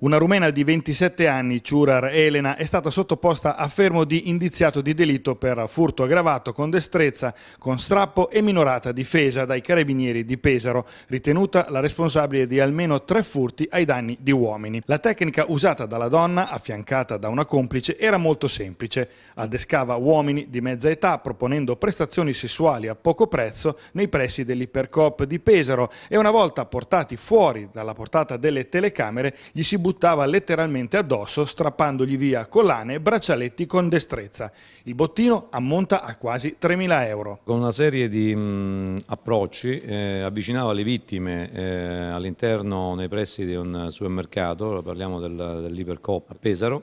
Una rumena di 27 anni, Ciurar Elena, è stata sottoposta a fermo di indiziato di delitto per furto aggravato con destrezza, con strappo e minorata difesa dai carabinieri di Pesaro, ritenuta la responsabile di almeno tre furti ai danni di uomini. La tecnica usata dalla donna, affiancata da una complice, era molto semplice. Adescava uomini di mezza età proponendo prestazioni sessuali a poco prezzo nei pressi dell'Ipercop di Pesaro e una volta portati fuori dalla portata delle telecamere gli si buttava letteralmente addosso, strappandogli via collane e braccialetti con destrezza. Il bottino ammonta a quasi 3.000 euro. Con una serie di mh, mm, approcci eh, avvicinava le vittime eh, all'interno, nei pressi di un supermercato, parliamo del, dell'Ipercop a Pesaro,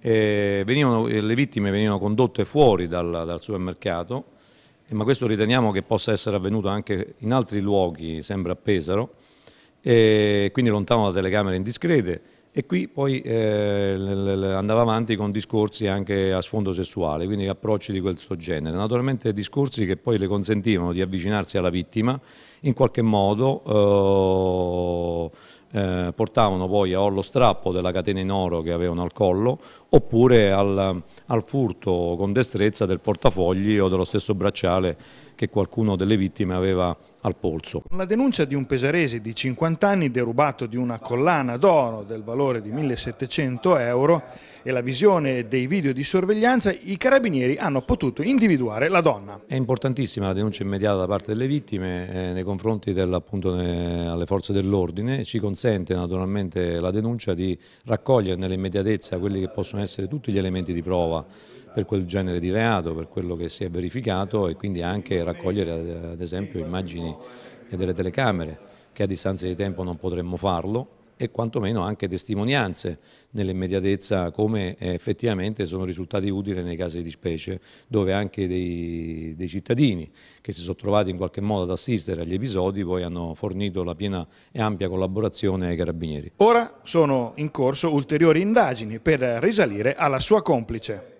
eh, venivano, eh, le vittime venivano condotte fuori dal, dal supermercato eh, ma questo riteniamo che possa essere avvenuto anche in altri luoghi, sempre a Pesaro, e quindi lontano da telecamere indiscrete e qui poi eh, andava avanti con discorsi anche a sfondo sessuale, quindi approcci di questo genere. Naturalmente discorsi che poi le consentivano di avvicinarsi alla vittima, in qualche modo eh, eh, portavano poi allo strappo della catena in oro che avevano al collo oppure al, al furto con destrezza del portafogli o dello stesso bracciale che qualcuno delle vittime aveva al polso. La denuncia di un pesarese di 50 anni derubato di una collana d'oro del valore di 1700 euro e la visione dei video di sorveglianza, i carabinieri hanno potuto individuare la donna. È importantissima la denuncia immediata da parte delle vittime eh, nei confronti delle forze dell'ordine, e ci consente naturalmente la denuncia di raccogliere nell'immediatezza quelli che possono essere tutti gli elementi di prova per quel genere di reato, per quello che si è verificato e quindi anche raccogliere ad esempio immagini delle telecamere, che a distanza di tempo non potremmo farlo e quantomeno anche testimonianze nell'immediatezza come effettivamente sono risultati utili nei casi di specie dove anche dei, dei, cittadini che si sono trovati in qualche modo ad assistere agli episodi poi hanno fornito la piena e ampia collaborazione ai carabinieri. Ora sono in corso ulteriori indagini per risalire alla sua complice.